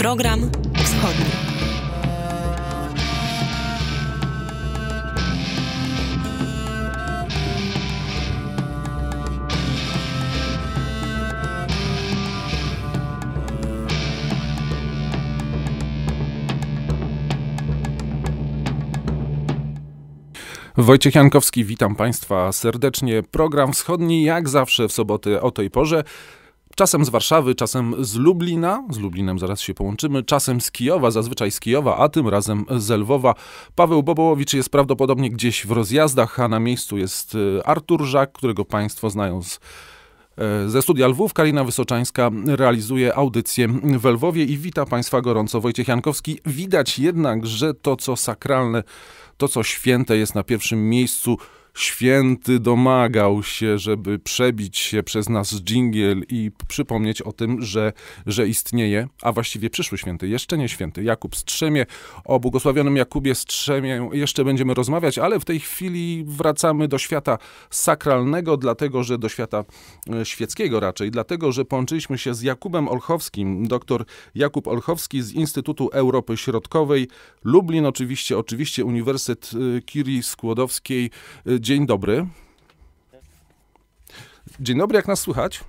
Program Wschodni. Wojciech Jankowski, witam Państwa serdecznie. Program wschodni, jak zawsze w soboty o tej porze. Czasem z Warszawy, czasem z Lublina, z Lublinem zaraz się połączymy, czasem z Kijowa, zazwyczaj z Kijowa, a tym razem z Lwowa. Paweł Bobołowicz jest prawdopodobnie gdzieś w rozjazdach, a na miejscu jest e, Artur Żak, którego Państwo znają z e, ze studia Lwów Karina Wysoczańska realizuje audycję w Lwowie i wita Państwa gorąco Wojciech Jankowski. Widać jednak, że to co sakralne, to co święte jest na pierwszym miejscu Święty domagał się, żeby przebić się przez nas dżingiel i przypomnieć o tym, że, że istnieje, a właściwie przyszły święty, jeszcze nie święty, Jakub Strzemie. O błogosławionym Jakubie Strzemie jeszcze będziemy rozmawiać, ale w tej chwili wracamy do świata sakralnego, dlatego że do świata e, świeckiego raczej, dlatego że połączyliśmy się z Jakubem Olchowskim, doktor Jakub Olchowski z Instytutu Europy Środkowej, Lublin oczywiście, oczywiście Uniwersytet e, Curie Skłodowskiej, e, Dzień dobry. Dzień dobry, jak nas słychać?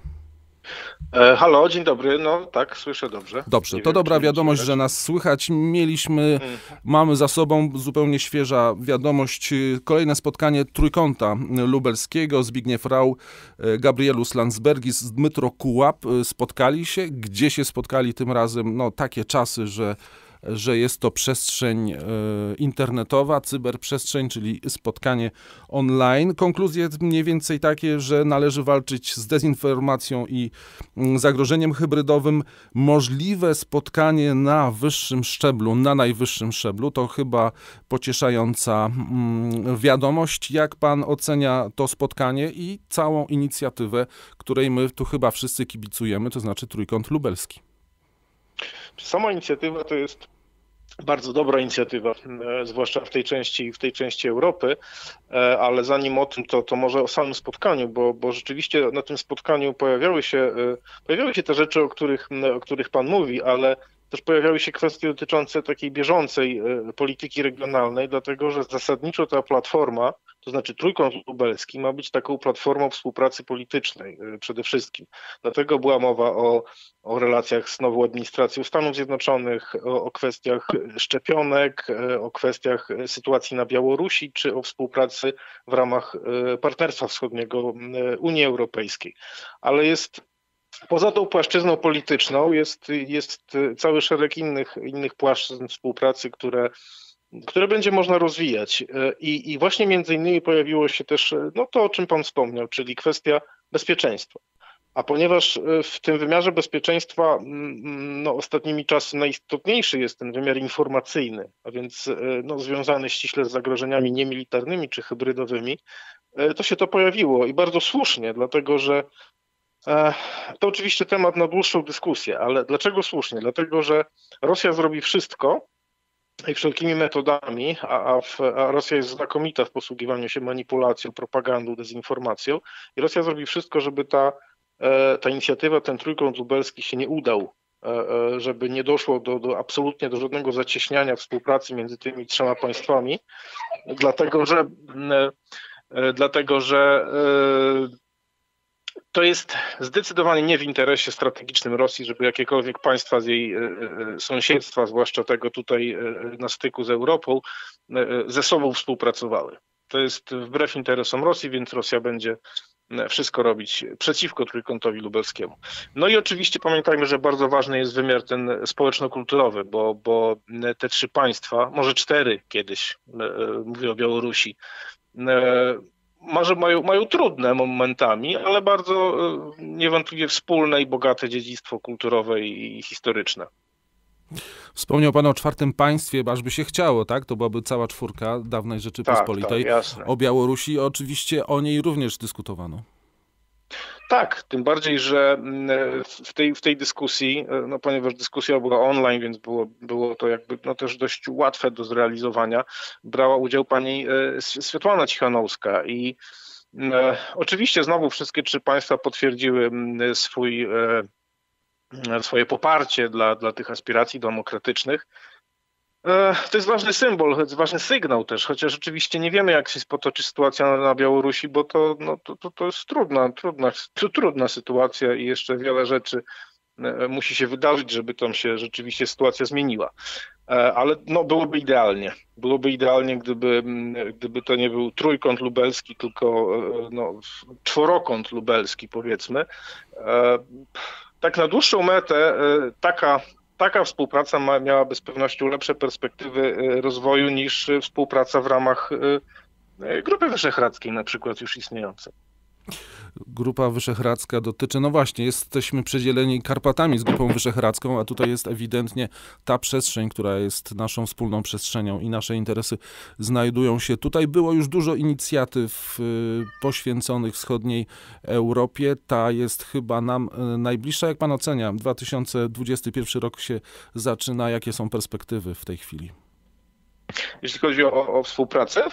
E, halo, dzień dobry. No tak, słyszę dobrze. Dobrze, nie to wiem, dobra wiadomość, że nas słychać. Mieliśmy, mhm. mamy za sobą zupełnie świeża wiadomość. Y, kolejne spotkanie trójkąta lubelskiego. Zbigniew Rau, y, Gabrielus Landsbergis, Dmytro Kułap y, spotkali się. Gdzie się spotkali tym razem? No takie czasy, że że jest to przestrzeń e, internetowa, cyberprzestrzeń, czyli spotkanie online. Konkluzje mniej więcej takie, że należy walczyć z dezinformacją i mm, zagrożeniem hybrydowym. Możliwe spotkanie na wyższym szczeblu, na najwyższym szczeblu, to chyba pocieszająca mm, wiadomość. Jak pan ocenia to spotkanie i całą inicjatywę, której my tu chyba wszyscy kibicujemy, to znaczy Trójkąt Lubelski? Sama inicjatywa to jest bardzo dobra inicjatywa, e, zwłaszcza w tej części, w tej części Europy, e, ale zanim o tym, to, to może o samym spotkaniu, bo, bo rzeczywiście na tym spotkaniu pojawiały się, e, pojawiały się te rzeczy, o których, o których Pan mówi, ale też pojawiały się kwestie dotyczące takiej bieżącej e, polityki regionalnej, dlatego że zasadniczo ta platforma, to znaczy Trójkąt Lubelski, ma być taką platformą współpracy politycznej e, przede wszystkim. Dlatego była mowa o, o relacjach z nową administracją Stanów Zjednoczonych, o, o kwestiach szczepionek, e, o kwestiach sytuacji na Białorusi, czy o współpracy w ramach Partnerstwa Wschodniego Unii Europejskiej. Ale jest Poza tą płaszczyzną polityczną jest, jest cały szereg innych, innych płaszczyzn współpracy, które, które będzie można rozwijać. I, I właśnie między innymi pojawiło się też no to, o czym Pan wspomniał, czyli kwestia bezpieczeństwa. A ponieważ w tym wymiarze bezpieczeństwa mm, no, ostatnimi czasy najistotniejszy jest ten wymiar informacyjny, a więc no, związany ściśle z zagrożeniami niemilitarnymi czy hybrydowymi, to się to pojawiło i bardzo słusznie, dlatego że E, to oczywiście temat na dłuższą dyskusję, ale dlaczego słusznie? Dlatego, że Rosja zrobi wszystko i wszelkimi metodami, a, a, w, a Rosja jest znakomita w posługiwaniu się manipulacją, propagandą, dezinformacją i Rosja zrobi wszystko, żeby ta, e, ta inicjatywa, ten trójkąt lubelski się nie udał, e, żeby nie doszło do, do absolutnie do żadnego zacieśniania współpracy między tymi trzema państwami, dlatego że dlatego że to jest zdecydowanie nie w interesie strategicznym Rosji, żeby jakiekolwiek państwa z jej e, e, sąsiedztwa, zwłaszcza tego tutaj e, na styku z Europą, ze sobą współpracowały. To jest wbrew interesom Rosji, więc Rosja będzie wszystko robić przeciwko Trójkątowi Lubelskiemu. No i oczywiście pamiętajmy, że bardzo ważny jest wymiar ten społeczno-kulturowy, bo, bo te trzy państwa, może cztery kiedyś, mówię o Białorusi, może mają, mają trudne momentami, ale bardzo e, niewątpliwie wspólne i bogate dziedzictwo kulturowe i historyczne. Wspomniał Pan o czwartym państwie, ażby się chciało, tak? To byłaby cała czwórka dawnej tak, Rzeczypospolitej. Tak, tak, jasne. o Białorusi oczywiście o niej również dyskutowano. Tak, tym bardziej, że mm, e, w tej, w tej dyskusji, e, no ponieważ dyskusja była online, więc było, było to jakby no też dość łatwe do zrealizowania, brała udział pani e, Swietłana Cichanowska i mm, oczywiście znowu wszystkie trzy państwa potwierdziły mm, swój swoje poparcie dla, dla tych aspiracji demokratycznych. E, to jest ważny symbol, to jest ważny sygnał też, chociaż oczywiście nie wiemy, jak się potoczy sytuacja na Białorusi, bo to, no, to, to, to jest trudna, trudna, trudna sytuacja i jeszcze wiele rzeczy e, musi się wydarzyć, żeby tam się rzeczywiście sytuacja zmieniła. E, ale no, byłoby idealnie. Byłoby idealnie, gdyby, gdyby to nie był trójkąt lubelski, tylko no, czworokąt lubelski, powiedzmy. Tak na dłuższą metę taka taka współpraca ma, miałaby z pewnością lepsze perspektywy e, rozwoju niż e, współpraca w ramach e, Grupy Wyszehradzkiej na przykład już istniejącej. Grupa Wyszehradzka dotyczy, no właśnie, jesteśmy przedzieleni Karpatami z Grupą Wyszehradzką, a tutaj jest ewidentnie ta przestrzeń, która jest naszą wspólną przestrzenią i nasze interesy znajdują się tutaj. Było już dużo inicjatyw y, poświęconych wschodniej Europie. Ta jest chyba nam y, najbliższa. Jak pan ocenia, 2021 rok się zaczyna. Jakie są perspektywy w tej chwili? Jeśli chodzi o, o współpracę,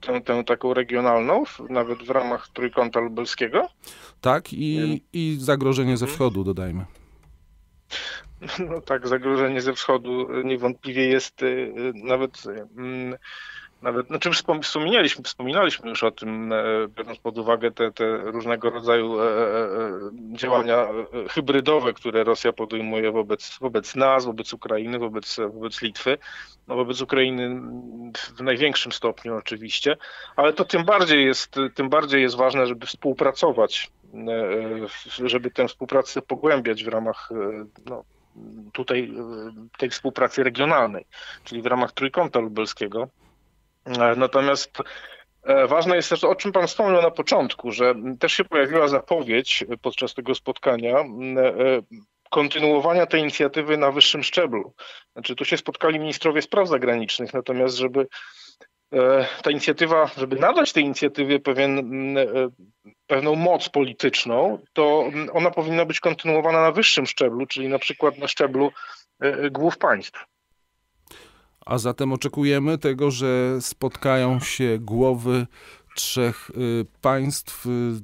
tę, tę, taką regionalną, nawet w ramach Trójkąta Lubelskiego? Tak, i, i zagrożenie ze mhm. wschodu, dodajmy. No tak, zagrożenie ze wschodu niewątpliwie jest y, nawet. Y, mm, nawet, znaczy wspominaliśmy, wspominaliśmy już o tym, e, biorąc pod uwagę te, te różnego rodzaju e, e, działania hybrydowe, które Rosja podejmuje wobec, wobec nas, wobec Ukrainy, wobec, wobec Litwy, no wobec Ukrainy w największym stopniu oczywiście, ale to tym bardziej jest, tym bardziej jest ważne, żeby współpracować, żeby tę współpracę pogłębiać w ramach no, tutaj tej współpracy regionalnej, czyli w ramach Trójkąta Lubelskiego E, natomiast e, Ważne jest też, o czym Pan wspomniał na początku, że też się pojawiła zapowiedź podczas tego spotkania e, kontynuowania tej inicjatywy na wyższym szczeblu. Znaczy, tu się spotkali ministrowie spraw zagranicznych, natomiast żeby ta inicjatywa, żeby nadać tej inicjatywie pewien, pewną moc polityczną, to ona powinna być kontynuowana na wyższym szczeblu, czyli na przykład na szczeblu głów państw. A zatem oczekujemy tego, że spotkają się głowy trzech y, państw y,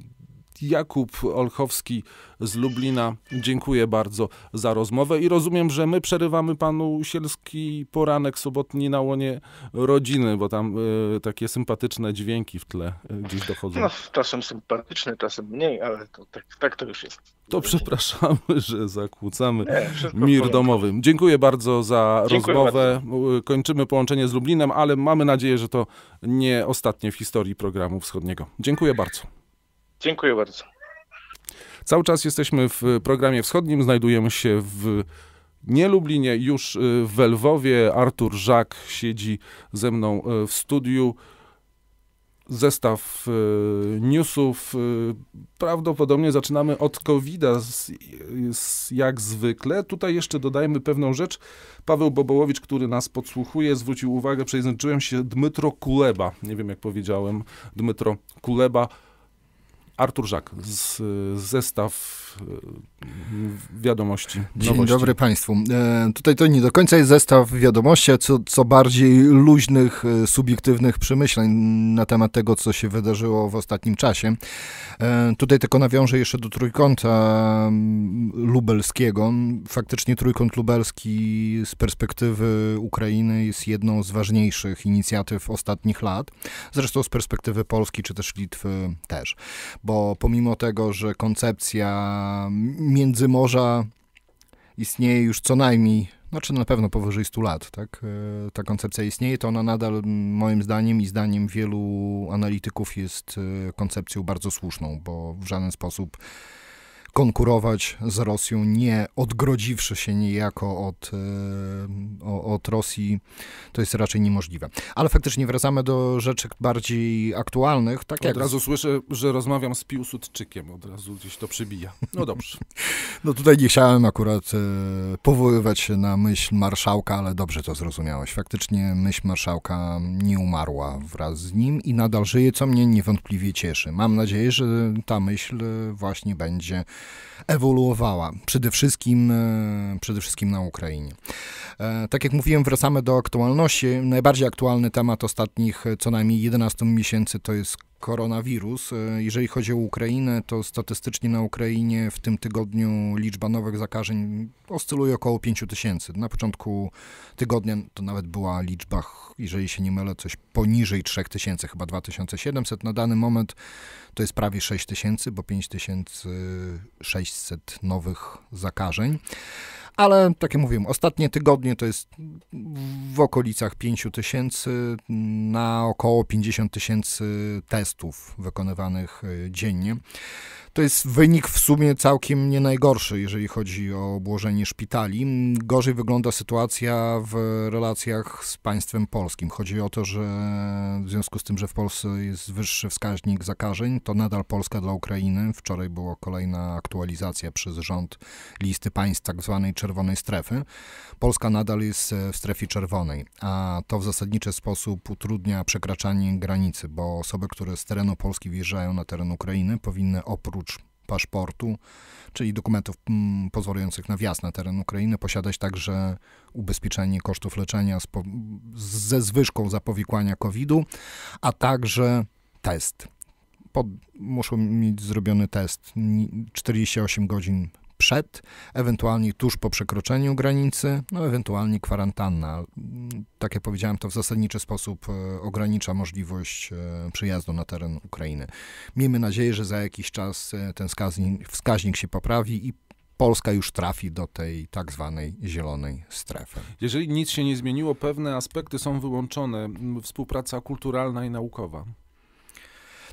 Jakub Olchowski z Lublina. Dziękuję bardzo za rozmowę i rozumiem, że my przerywamy panu sielski poranek sobotni na łonie rodziny, bo tam y, takie sympatyczne dźwięki w tle e, gdzieś dochodzą. No, czasem sympatyczne, czasem mniej, ale to, tak, tak to już jest. To przepraszamy, że zakłócamy Nie, mir domowy. Dziękuję bardzo za Dziękuję rozmowę. Bardzo. Kończymy połączenie z Lublinem, ale mamy nadzieję, że to nie ostatnie w historii programu wschodniego. Dziękuję bardzo. Dziękuję bardzo. Cały czas jesteśmy w programie wschodnim, znajdujemy się w nie Lublinie, już y, w Lwowie. Artur Żak siedzi ze mną y, w studiu. Zestaw y, newsów. Prawdopodobnie zaczynamy od COVID-a, jak zwykle. Tutaj jeszcze dodajmy pewną rzecz. Paweł Bobołowicz, który nas podsłuchuje, zwrócił uwagę, przejęzyczyłem się Dmytro Kuleba. Nie wiem, jak powiedziałem. Dmytro Kuleba Artur Żak, z, y, zestaw E, wiadomości. Dzień nowości. dobry Państwu. E, tutaj to nie do końca jest zestaw wiadomości, a co, co bardziej luźnych, e, subiektywnych przemyśleń na temat tego, co się wydarzyło w ostatnim czasie. E, tutaj tylko nawiążę jeszcze do trójkąta mm, lubelskiego. Faktycznie trójkąt lubelski z perspektywy Ukrainy jest jedną z ważniejszych inicjatyw ostatnich lat. Zresztą z perspektywy Polski czy też Litwy też. Bo pomimo tego, że koncepcja Międzymorza istnieje już co najmniej, znaczy na pewno powyżej 100 lat, tak? E, ta koncepcja istnieje, to ona nadal moim zdaniem i zdaniem wielu analityków jest e, koncepcją bardzo słuszną, bo w żaden sposób konkurować z Rosją, nie odgrodziwszy się niejako od, e, od Rosji, to jest raczej niemożliwe. Ale faktycznie wracamy do rzeczy bardziej aktualnych. Tak od jak... razu słyszę, że rozmawiam z Piłsudczykiem, od razu gdzieś to przybija. No dobrze. no tutaj nie chciałem akurat e, powoływać się na myśl marszałka, ale dobrze to zrozumiałeś. Faktycznie myśl marszałka nie umarła wraz z nim i nadal żyje, co mnie niewątpliwie cieszy. Mam nadzieję, że ta myśl właśnie będzie ewoluowała, przede wszystkim, e, przede wszystkim na Ukrainie. E, tak jak mówiłem, wracamy do aktualności. Najbardziej aktualny temat ostatnich e, co najmniej 11 miesięcy to jest koronawirus. E, jeżeli chodzi o Ukrainę, to statystycznie na Ukrainie w tym tygodniu liczba nowych zakażeń oscyluje około 5 tysięcy. Na początku tygodnia to nawet była liczba, jeżeli się nie mylę, coś poniżej 3 tysięcy, chyba 2700. Na dany moment to jest prawie 6 tysięcy, bo 5600 nowych zakażeń ale tak jak mówiłem, ostatnie tygodnie to jest w okolicach 5 tysięcy na około 50 tysięcy testów wykonywanych e, dziennie. To jest wynik w sumie całkiem nie najgorszy, jeżeli chodzi o obłożenie szpitali. Gorzej wygląda sytuacja w relacjach z państwem polskim. Chodzi o to, że w związku z tym, że w Polsce jest wyższy wskaźnik zakażeń, to nadal Polska dla Ukrainy. Wczoraj była kolejna aktualizacja przez rząd listy państw tak zwanej czerwonej strefy. Polska nadal jest w strefie czerwonej, a to w zasadniczy sposób utrudnia przekraczanie granicy, bo osoby, które z terenu Polski wjeżdżają na teren Ukrainy, powinny oprócz paszportu, czyli dokumentów mm, pozwalających na wjazd na teren Ukrainy, posiadać także ubezpieczenie kosztów leczenia z ze zwyżką zapowikłania COVID-u, a także test. Pod, muszą mieć zrobiony test 48 godzin przed, ewentualnie tuż po przekroczeniu granicy, no ewentualnie kwarantanna. Tak jak powiedziałem, to w zasadniczy sposób e, ogranicza możliwość e, przyjazdu na teren Ukrainy. Miejmy nadzieję, że za jakiś czas e, ten wskaźnik, wskaźnik się poprawi i Polska już trafi do tej tak zwanej zielonej strefy. Jeżeli nic się nie zmieniło, pewne aspekty są wyłączone współpraca kulturalna i naukowa.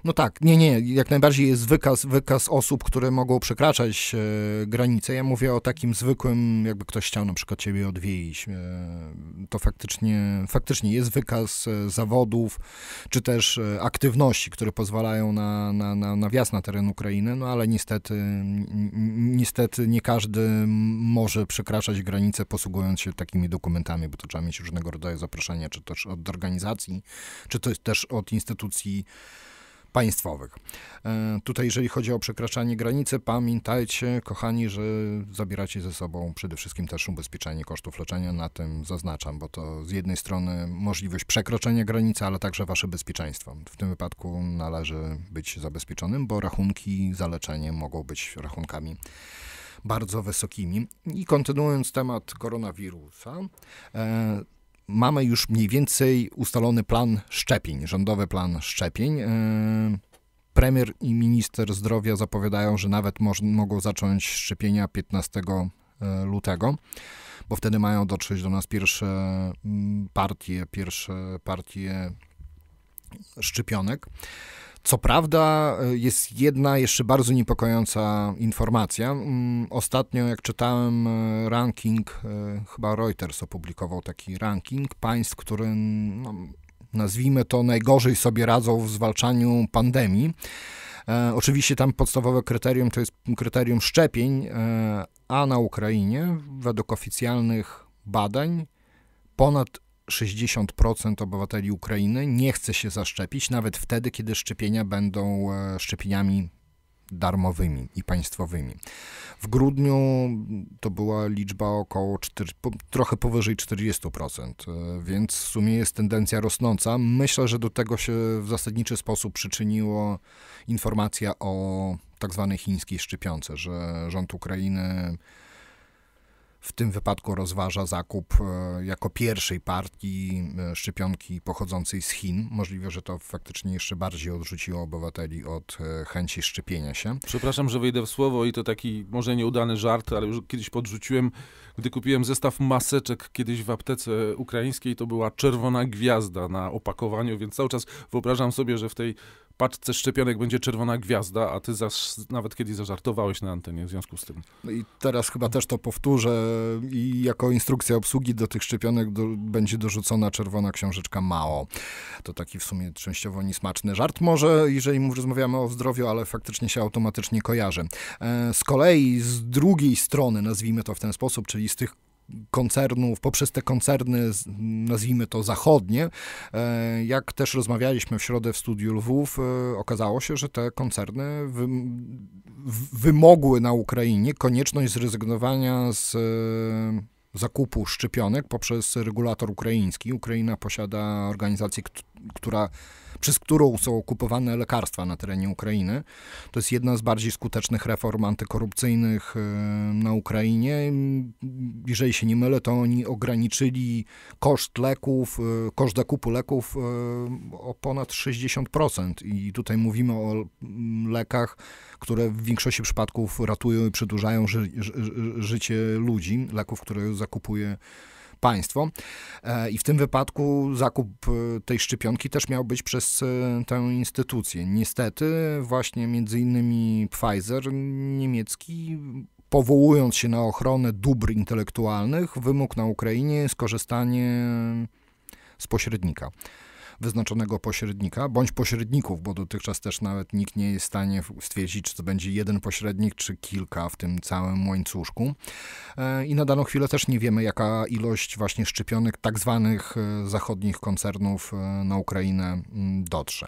No tak, nie, nie, jak najbardziej jest wykaz, wykaz osób, które mogą przekraczać e, granice. Ja mówię o takim zwykłym, jakby ktoś chciał na przykład ciebie odwiedzić. E, to faktycznie, faktycznie jest wykaz e, zawodów, czy też e, aktywności, które pozwalają na, na, na, na wjazd na teren Ukrainy, no ale niestety, niestety nie każdy może przekraczać granice posługując się takimi dokumentami, bo to trzeba mieć różnego rodzaju zaproszenia, czy też od organizacji, czy to jest też od instytucji państwowych. E, tutaj, jeżeli chodzi o przekraczanie granicy, pamiętajcie, kochani, że zabieracie ze sobą przede wszystkim też ubezpieczenie kosztów leczenia. Na tym zaznaczam, bo to z jednej strony możliwość przekroczenia granicy, ale także wasze bezpieczeństwo. W tym wypadku należy być zabezpieczonym, bo rachunki za leczenie mogą być rachunkami bardzo wysokimi. I kontynuując temat koronawirusa, e, mamy już mniej więcej ustalony plan szczepień, rządowy plan szczepień. E, premier i minister zdrowia zapowiadają, że nawet moż, mogą zacząć szczepienia 15 e, lutego, bo wtedy mają dotrzeć do nas pierwsze partie, pierwsze partie szczepionek. Co prawda e, jest jedna jeszcze bardzo niepokojąca informacja. Mm, ostatnio jak czytałem e, ranking, e, chyba Reuters opublikował taki ranking państw, którym no, nazwijmy to najgorzej sobie radzą w zwalczaniu pandemii. oczywiście tam podstawowe kryterium to jest kryterium szczepień, a na Ukrainie według oficjalnych badań ponad 60% obywateli Ukrainy nie chce się zaszczepić, nawet wtedy, kiedy szczepienia będą e, szczepieniami darmowymi i państwowymi. W grudniu to była liczba około 4, trochę powyżej 40%, e, więc w sumie jest tendencja rosnąca. Myślę, że do tego się w zasadniczy sposób przyczyniło informacja o tak zwanej chińskiej szczepionce, że rząd Ukrainy w tym wypadku rozważa zakup e, jako pierwszej partii e, szczepionki pochodzącej z Chin. Możliwe, że to faktycznie jeszcze bardziej odrzuciło obywateli od e, chęci szczepienia się. Przepraszam, że wejdę w słowo i to taki może nieudany żart, ale już kiedyś podrzuciłem, gdy kupiłem zestaw maseczek kiedyś w aptece ukraińskiej, to była czerwona gwiazda na opakowaniu, więc cały czas wyobrażam sobie, że w tej paczce szczepionek będzie czerwona gwiazda, a ty nawet kiedyś zażartowałeś na antenie w związku z tym. No i teraz chyba też to powtórzę i jako instrukcja obsługi do tych szczepionek do, będzie dorzucona czerwona książeczka mało. To taki w sumie częściowo niesmaczny żart może, jeżeli już rozmawiamy o zdrowiu, ale faktycznie się automatycznie kojarzy. E, z kolei z drugiej strony, nazwijmy to w ten sposób, czyli z tych koncernów, poprzez te koncerny, nazwijmy to zachodnie. E, jak też rozmawialiśmy w środę w studiu Lwów, e, okazało się, że te koncerny wymogły na Ukrainie konieczność zrezygnowania z e, zakupu szczepionek poprzez regulator ukraiński. Ukraina posiada organizację, która przez którą są kupowane lekarstwa na terenie Ukrainy. To jest jedna z bardziej skutecznych reform antykorupcyjnych e, na Ukrainie. Jeżeli się nie mylę, to oni ograniczyli koszt leków, e, koszt zakupu leków e, o ponad 60%. I tutaj mówimy o lekach, które w większości przypadków ratują i przedłużają ży życie ludzi, leków, które zakupuje państwo. E, I w tym wypadku zakup e, tej szczepionki też miał być przez e, tę instytucję. Niestety, właśnie między innymi Pfizer niemiecki powołując się na ochronę dóbr intelektualnych, wymógł na Ukrainie skorzystanie z pośrednika wyznaczonego pośrednika bądź pośredników, bo dotychczas też nawet nikt nie jest w stanie stwierdzić, czy to będzie jeden pośrednik, czy kilka w tym całym łańcuszku. E, I na daną chwilę też nie wiemy, jaka ilość właśnie szczepionek tak zwanych e, zachodnich koncernów e, na Ukrainę mm, dotrze.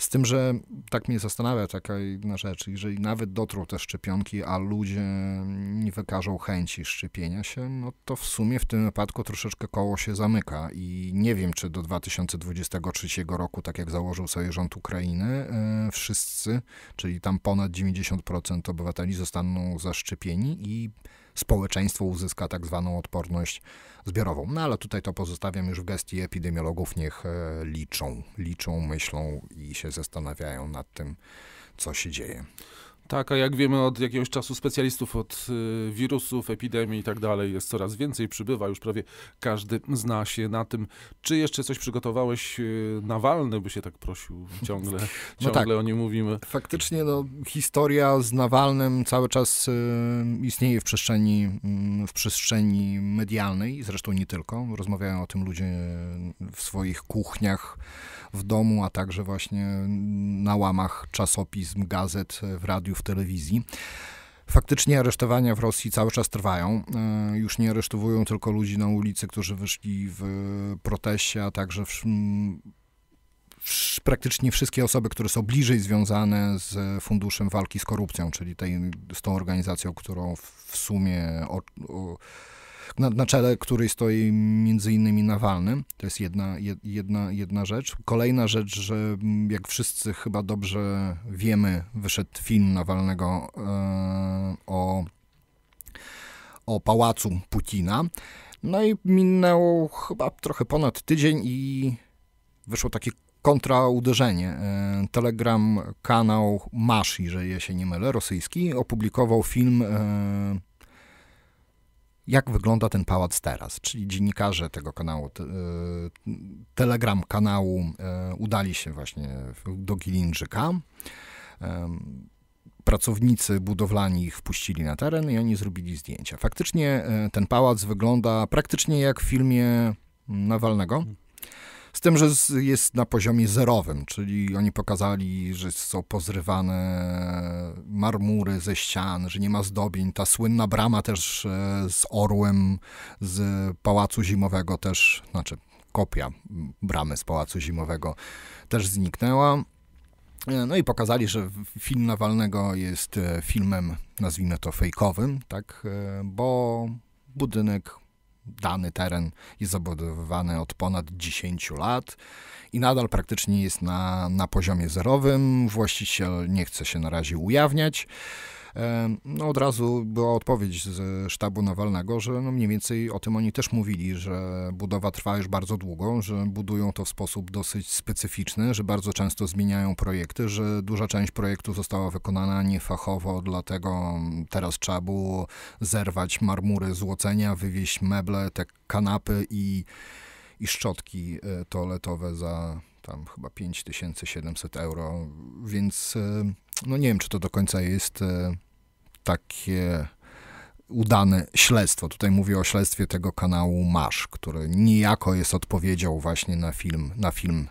Z tym, że tak mnie zastanawia taka jedna rzecz, jeżeli nawet dotrą te szczepionki, a ludzie nie wykażą chęci szczepienia się, no to w sumie w tym wypadku troszeczkę koło się zamyka i nie wiem, czy do 2023 roku, tak jak założył sobie rząd Ukrainy, e, wszyscy, czyli tam ponad 90% obywateli zostaną zaszczepieni i społeczeństwo uzyska tak zwaną odporność zbiorową. No ale tutaj to pozostawiam już w gestii epidemiologów, niech e, liczą, liczą, myślą i się zastanawiają nad tym, co się dzieje. Tak, a jak wiemy od jakiegoś czasu specjalistów od y, wirusów, epidemii i tak dalej jest coraz więcej, przybywa już prawie każdy zna się na tym. Czy jeszcze coś przygotowałeś? Y, Nawalny by się tak prosił ciągle, no ciągle tak. o nim mówimy. Faktycznie no, historia z Nawalnym cały czas y, istnieje w przestrzeni, y, w przestrzeni medialnej, zresztą nie tylko. Rozmawiają o tym ludzie w swoich kuchniach w domu, a także właśnie na łamach czasopism, gazet, e, w radiu, w telewizji. Faktycznie aresztowania w Rosji cały czas trwają. E, już nie aresztowują tylko ludzi na ulicy, którzy wyszli w e, proteście, a także w, praktycznie wszystkie osoby, które są bliżej związane z Funduszem Walki z Korupcją, czyli tej, z tą organizacją, którą w sumie o, o, na, na czele której stoi między innymi Nawalny. To jest jedna, jedna, jedna rzecz. Kolejna rzecz, że jak wszyscy chyba dobrze wiemy, wyszedł film Nawalnego e, o, o pałacu Putina. No i minęło chyba trochę ponad tydzień i wyszło takie kontrauderzenie. E, Telegram kanał Masz, jeżeli ja się nie mylę, rosyjski, opublikował film e, jak wygląda ten pałac teraz. Czyli dziennikarze tego kanału, te, e, telegram kanału e, udali się właśnie do Gilinczyka. E, pracownicy budowlani ich wpuścili na teren i oni zrobili zdjęcia. Faktycznie ten pałac wygląda praktycznie jak w filmie mm, Nawalnego. Z tym, że jest na poziomie zerowym, czyli oni pokazali, że są pozrywane marmury ze ścian, że nie ma zdobień. Ta słynna brama też e, z orłem z Pałacu Zimowego też, znaczy kopia bramy z Pałacu Zimowego też zniknęła. E, no i pokazali, że film Nawalnego jest e, filmem, nazwijmy to fejkowym, tak, bo budynek dany teren jest zabudowywany od ponad 10 lat i nadal praktycznie jest na, na poziomie zerowym. Właściciel nie chce się na razie ujawniać. E, no od razu była odpowiedź z sztabu Nawalnego, że no mniej więcej o tym oni też mówili, że budowa trwa już bardzo długo, że budują to w sposób dosyć specyficzny, że bardzo często zmieniają projekty, że duża część projektu została wykonana niefachowo, dlatego teraz trzeba było zerwać marmury złocenia, wywieźć meble, te kanapy i, i szczotki e, toaletowe za tam chyba 5700 euro, więc e, no nie wiem, czy to do końca jest e, takie udane śledztwo. Tutaj mówię o śledztwie tego kanału Masz, który niejako jest odpowiedzią właśnie na film, na film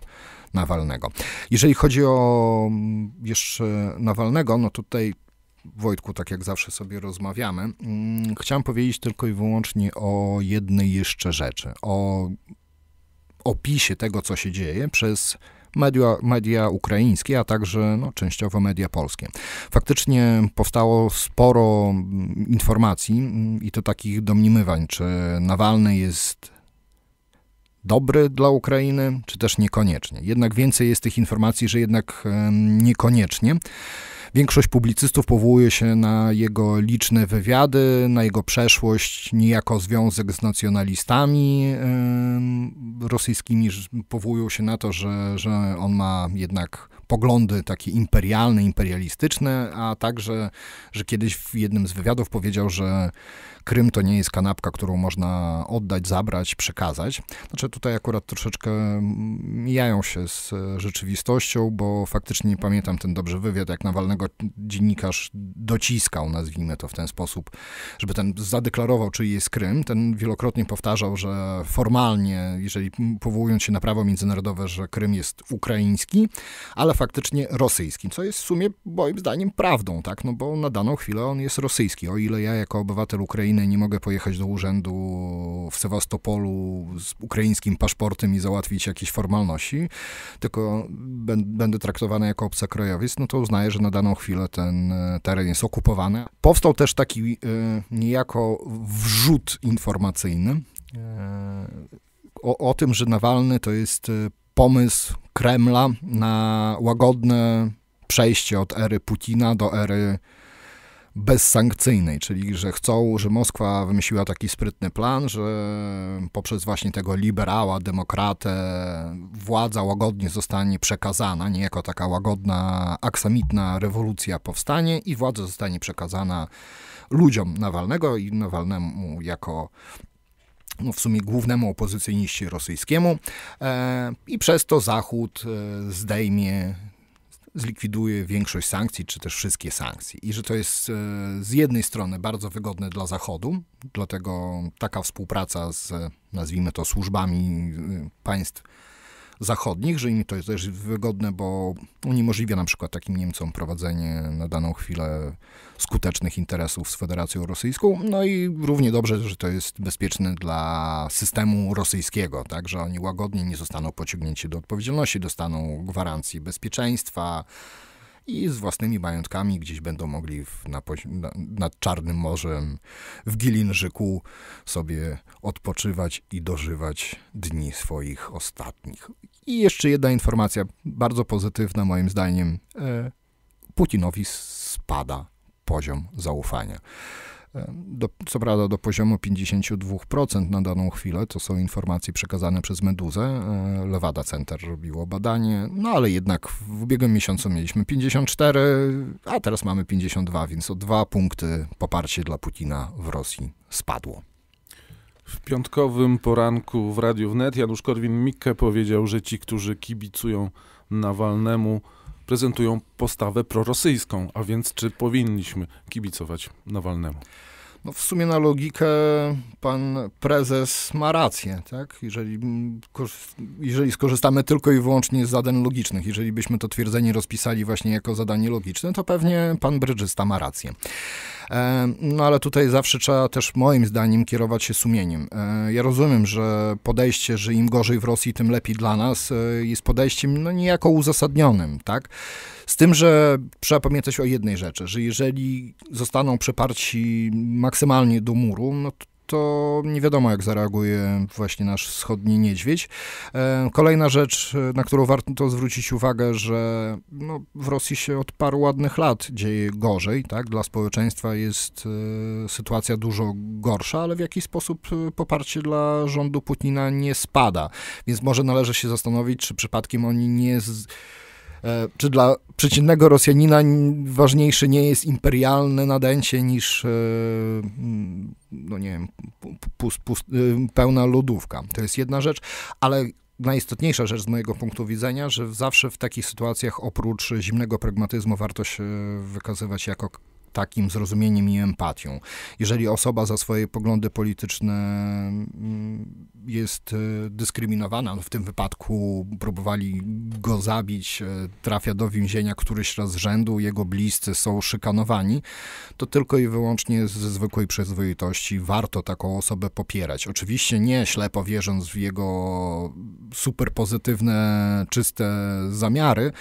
Nawalnego. Jeżeli chodzi o mm, jeszcze Nawalnego, no tutaj Wojtku, tak jak zawsze sobie rozmawiamy, mm, chciałem powiedzieć tylko i wyłącznie o jednej jeszcze rzeczy, o opisie tego, co się dzieje przez media, media ukraińskie, a także no, częściowo media polskie. Faktycznie powstało sporo mm, informacji mm, i to takich domniemywań, czy Nawalny jest dobry dla Ukrainy, czy też niekoniecznie. Jednak więcej jest tych informacji, że jednak niekoniecznie. Większość publicystów powołuje się na jego liczne wywiady, na jego przeszłość, niejako związek z nacjonalistami rosyjskimi. Powołują się na to, że, że on ma jednak poglądy takie imperialne, imperialistyczne, a także, że kiedyś w jednym z wywiadów powiedział, że Krym to nie jest kanapka, którą można oddać, zabrać, przekazać. Znaczy tutaj akurat troszeczkę mijają się z e, rzeczywistością, bo faktycznie nie pamiętam ten dobrze wywiad, jak Nawalnego dziennikarz dociskał, nazwijmy to w ten sposób, żeby ten zadeklarował, czyli jest Krym. Ten wielokrotnie powtarzał, że formalnie, jeżeli powołując się na prawo międzynarodowe, że Krym jest ukraiński, ale faktycznie rosyjski, co jest w sumie moim zdaniem prawdą, tak? No bo na daną chwilę on jest rosyjski. O ile ja jako obywatel Ukrainy rodzinnej nie mogę pojechać do urzędu w Sewastopolu z ukraińskim paszportem i załatwić jakieś formalności, tylko będę traktowany jako obcokrajowiec, no to uznaję, że na daną chwilę ten e, teren jest okupowany. Powstał też taki e, niejako wrzut informacyjny e, o, o tym, że Nawalny to jest pomysł Kremla na łagodne przejście od ery Putina do ery bezsankcyjnej, czyli że chcą, że Moskwa wymyśliła taki sprytny plan, że poprzez właśnie tego liberała, demokratę władza łagodnie zostanie przekazana, niejako taka łagodna, aksamitna rewolucja powstanie i władza zostanie przekazana ludziom Nawalnego i Nawalnemu jako no w sumie głównemu opozycjoniści rosyjskiemu e, i przez to Zachód e, zdejmie zlikwiduje większość sankcji, czy też wszystkie sankcje. I że to jest e, z jednej strony bardzo wygodne dla Zachodu, dlatego taka współpraca z, e, nazwijmy to, służbami e, państw, zachodnich, że im to jest też wygodne, bo uniemożliwia na przykład takim Niemcom prowadzenie na daną chwilę skutecznych interesów z Federacją Rosyjską. No i równie dobrze, że to jest bezpieczne dla systemu rosyjskiego, tak, że oni łagodnie nie zostaną pociągnięci do odpowiedzialności, dostaną gwarancji bezpieczeństwa, i z własnymi majątkami gdzieś będą mogli w, na, na, nad Czarnym Morzem, w Gilinżyku sobie odpoczywać i dożywać dni swoich ostatnich. I jeszcze jedna informacja, bardzo pozytywna moim zdaniem. E, Putinowi spada poziom zaufania do, co prawda do poziomu 52% na daną chwilę, to są informacje przekazane przez Meduzę, e, Lewada Center robiło badanie, no ale jednak w ubiegłym miesiącu mieliśmy 54, a teraz mamy 52, więc o dwa punkty poparcie dla Putina w Rosji spadło. W piątkowym poranku w Radiu Wnet Janusz Korwin-Mikke powiedział, że ci, którzy kibicują Nawalnemu, prezentują postawę prorosyjską, a więc czy powinniśmy kibicować Nawalnemu? No w sumie na logikę pan prezes ma rację, tak? Jeżeli, jeżeli skorzystamy tylko i wyłącznie z zadań logicznych, jeżeli byśmy to twierdzenie rozpisali właśnie jako zadanie logiczne, to pewnie pan brydżysta ma rację. E, no ale tutaj zawsze trzeba też moim zdaniem kierować się sumieniem. E, ja rozumiem, że podejście, że im gorzej w Rosji, tym lepiej dla nas, e, jest podejściem no, niejako uzasadnionym, tak? Z tym, że trzeba pamiętać o jednej rzeczy, że jeżeli zostaną przeparci maksymalnie do muru, no to to nie wiadomo, jak zareaguje właśnie nasz wschodni niedźwiedź. E, kolejna rzecz, e, na którą warto zwrócić uwagę, że no, w Rosji się od paru ładnych lat dzieje gorzej, tak? Dla społeczeństwa jest e, sytuacja dużo gorsza, ale w jakiś sposób poparcie dla rządu Putina nie spada. Więc może należy się zastanowić, czy przypadkiem oni nie. Z E, czy dla przeciętnego Rosjanina ważniejsze nie jest imperialne nadęcie niż, e, no nie wiem, pust, pust, e, pełna lodówka? To jest jedna rzecz, ale najistotniejsza rzecz z mojego punktu widzenia, że zawsze w takich sytuacjach oprócz zimnego pragmatyzmu warto się wykazywać jako takim zrozumieniem i empatią. Jeżeli osoba za swoje poglądy polityczne mm, jest e, dyskryminowana, no w tym wypadku próbowali go zabić, e, trafia do więzienia któryś raz z rzędu, jego bliscy są szykanowani, to tylko i wyłącznie ze zwykłej przyzwoitości warto taką osobę popierać. Oczywiście nie ślepo wierząc w jego super pozytywne, czyste zamiary,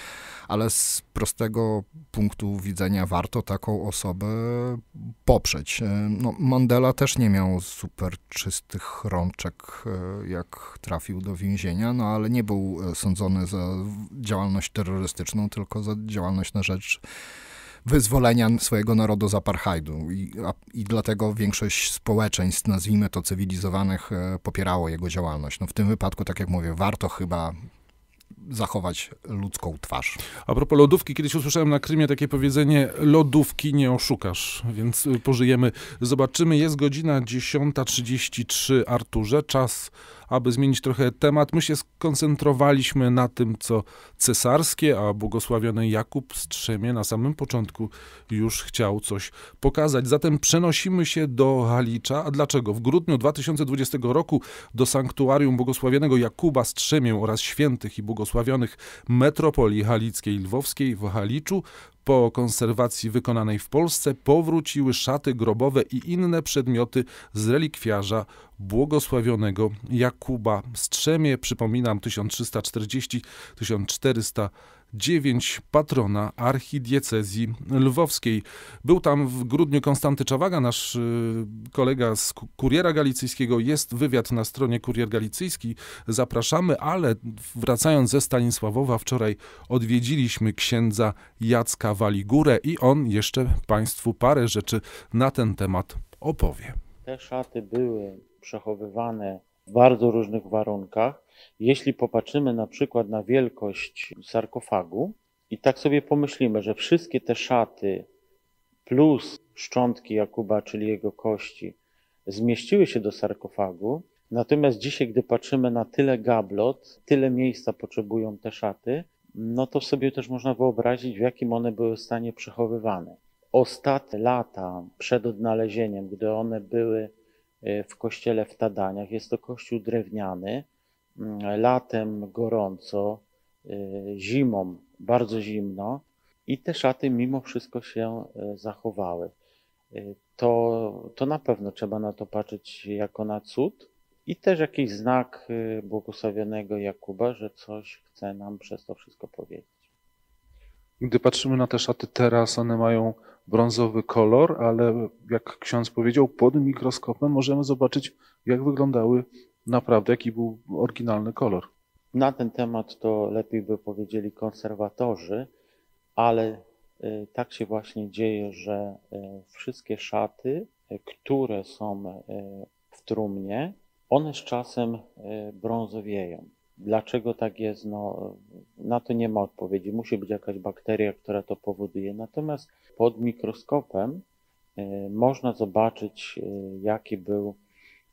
ale z prostego punktu widzenia warto taką osobę poprzeć. E, no, Mandela też nie miał super czystych rączek, e, jak trafił do więzienia, no ale nie był e, sądzony za działalność terrorystyczną, tylko za działalność na rzecz wyzwolenia swojego narodu z apartheidu. I, a, I, dlatego większość społeczeństw, nazwijmy to cywilizowanych, popierało jego działalność. No w tym wypadku, tak jak mówię, warto chyba zachować ludzką twarz. A propos lodówki, kiedyś usłyszałem na Krymie takie powiedzenie, lodówki nie oszukasz, więc y, pożyjemy, zobaczymy. Jest godzina 10.33, Arturze, czas aby zmienić trochę temat, my się skoncentrowaliśmy na tym, co cesarskie, a błogosławiony Jakub Strzemie na samym początku już chciał coś pokazać. Zatem przenosimy się do Halicza. A dlaczego? W grudniu 2020 roku do sanktuarium błogosławionego Jakuba Strzemię oraz świętych i błogosławionych metropolii halickiej i lwowskiej w Haliczu po konserwacji wykonanej w Polsce powróciły szaty grobowe i inne przedmioty z relikwiarza błogosławionego Jakuba Strzemie. Przypominam 1340-1400 9 patrona archidiecezji lwowskiej. Był tam w grudniu Konstanty Czawaga, nasz y, kolega z Kuriera Galicyjskiego. Jest wywiad na stronie Kurier Galicyjski. Zapraszamy, ale wracając ze Stanisławowa, wczoraj odwiedziliśmy księdza Jacka Waligurę i on jeszcze Państwu parę rzeczy na ten temat opowie. Te szaty były przechowywane w bardzo różnych warunkach. Jeśli popatrzymy na przykład na wielkość sarkofagu i tak sobie pomyślimy, że wszystkie te szaty plus szczątki Jakuba, czyli jego kości, zmieściły się do sarkofagu, natomiast dzisiaj, gdy patrzymy na tyle gablot, tyle miejsca potrzebują te szaty, no to sobie też można wyobrazić, w jakim one były stanie przechowywane. Ostatnie lata przed odnalezieniem, gdy one były Y, w kościele w Tadaniach. Jest to kościół drewniany. Mm, latem gorąco, y, zimą bardzo zimno i te szaty mimo wszystko się y, zachowały. To, to na pewno trzeba na to patrzeć jako na cud i też jakiś znak błogosławionego Jakuba, że coś chce nam przez to wszystko powiedzieć. Gdy patrzymy na te szaty teraz, one mają brązowy kolor, ale jak ksiądz powiedział, pod mikroskopem możemy zobaczyć, jak wyglądały naprawdę, jaki był oryginalny kolor. Na ten temat to lepiej by powiedzieli konserwatorzy, ale y, tak się właśnie dzieje, że y, wszystkie szaty, y, które są w trumnie, one z czasem brązowieją. Dlaczego tak jest? No, na to nie ma odpowiedzi. Musi być jakaś bakteria, która to powoduje. Natomiast pod mikroskopem e, można zobaczyć, e, jaki był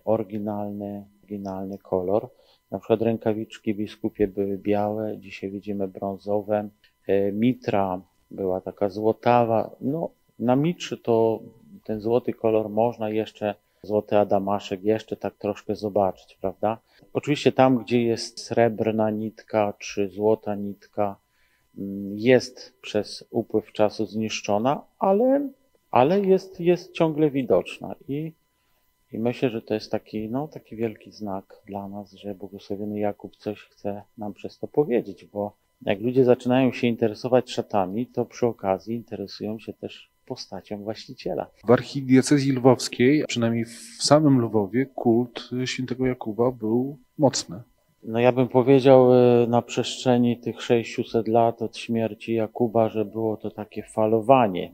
oryginalny, oryginalny kolor. Na przykład rękawiczki biskupie były białe, dzisiaj widzimy brązowe. E, mitra była taka złotawa. No, na mitrze to ten złoty kolor można jeszcze złoty Adamaszek jeszcze tak troszkę zobaczyć, prawda? Oczywiście tam, gdzie jest srebrna nitka czy złota nitka, mm, jest przez upływ czasu zniszczona, ale, ale jest, jest ciągle widoczna i, i myślę, że to jest taki, no, taki wielki znak dla nas, że błogosławiony Jakub coś chce nam przez to powiedzieć, bo jak ludzie zaczynają się interesować szatami, to przy okazji interesują się też postacią właściciela. W archidiecezji lwowskiej, przynajmniej w samym Lwowie, kult świętego Jakuba był mocny. No ja bym powiedział e, na przestrzeni tych 600 lat od śmierci Jakuba, że było to takie falowanie,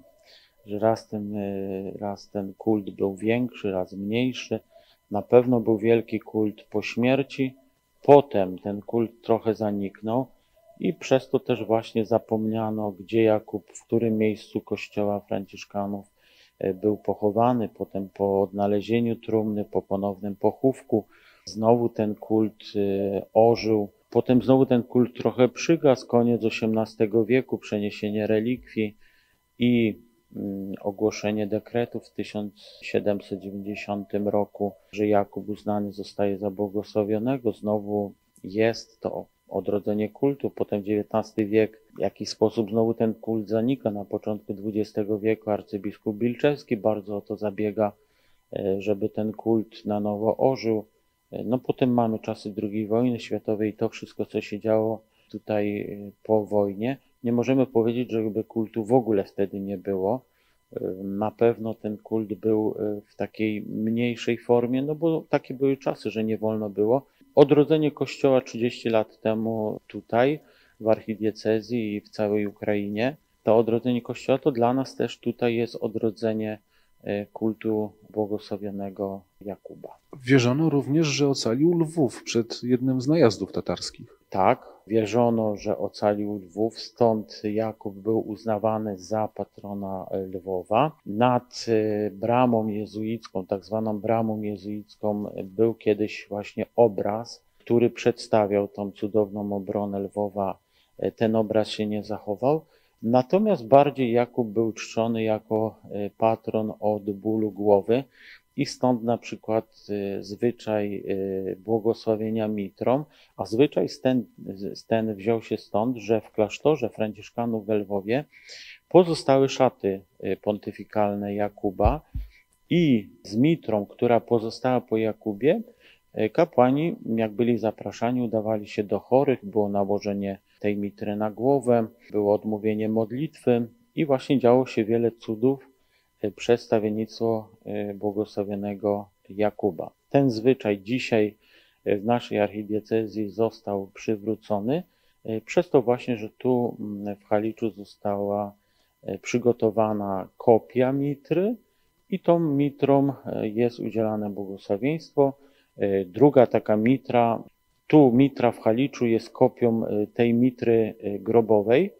że raz ten, e, raz ten kult był większy, raz mniejszy. Na pewno był wielki kult po śmierci, potem ten kult trochę zaniknął. I przez to też właśnie zapomniano, gdzie Jakub, w którym miejscu kościoła franciszkanów e, był pochowany. Potem po odnalezieniu trumny, po ponownym pochówku, znowu ten kult e, ożył. Potem znowu ten kult trochę przygasł, koniec XVIII wieku, przeniesienie relikwii i mm, ogłoszenie dekretu w 1790 roku, że Jakub uznany zostaje za błogosławionego. Znowu jest to odrodzenie kultu, potem XIX wiek, w jakiś sposób znowu ten kult zanika. Na początku XX wieku arcybiskup Bilczewski bardzo o to zabiega, e, żeby ten kult na nowo ożył. E, no potem mamy czasy II wojny światowej i to wszystko, co się działo tutaj e, po wojnie. Nie możemy powiedzieć, żeby kultu w ogóle wtedy nie było. Na pewno ten kult był w takiej mniejszej formie, no bo takie były czasy, że nie wolno było. Odrodzenie Kościoła 30 lat temu tutaj, w archidiecezji i w całej Ukrainie, to odrodzenie Kościoła to dla nas też tutaj jest odrodzenie Y, kultu błogosławionego Jakuba. Wierzono również, że ocalił Lwów przed jednym z najazdów tatarskich. Tak, wierzono, że ocalił Lwów, stąd Jakub był uznawany za patrona Lwowa. Nad y, bramą jezuicką, tak zwaną bramą jezuicką, był kiedyś właśnie obraz, który przedstawiał tą cudowną obronę Lwowa. Y, ten obraz się nie zachował, Natomiast bardziej Jakub był czczony jako e, patron od bólu głowy i stąd na przykład e, zwyczaj e, błogosławienia mitrom, a zwyczaj ten, ten wziął się stąd, że w klasztorze Franciszkanów w Lwowie pozostały szaty pontyfikalne Jakuba i z mitrą, która pozostała po Jakubie, kapłani, jak byli zapraszani, udawali się do chorych, było nałożenie tej mitry na głowę, było odmówienie modlitwy i właśnie działo się wiele cudów e, przez stawiennictwo e, błogosławionego Jakuba. Ten zwyczaj dzisiaj e, w naszej archidiecezji został przywrócony, przez to właśnie, że tu mm, w Haliczu została przygotowana kopia mitry i tą mitrą jest udzielane błogosławieństwo. Druga taka mitra tu mitra w Haliczu jest kopią e, tej mitry e, grobowej.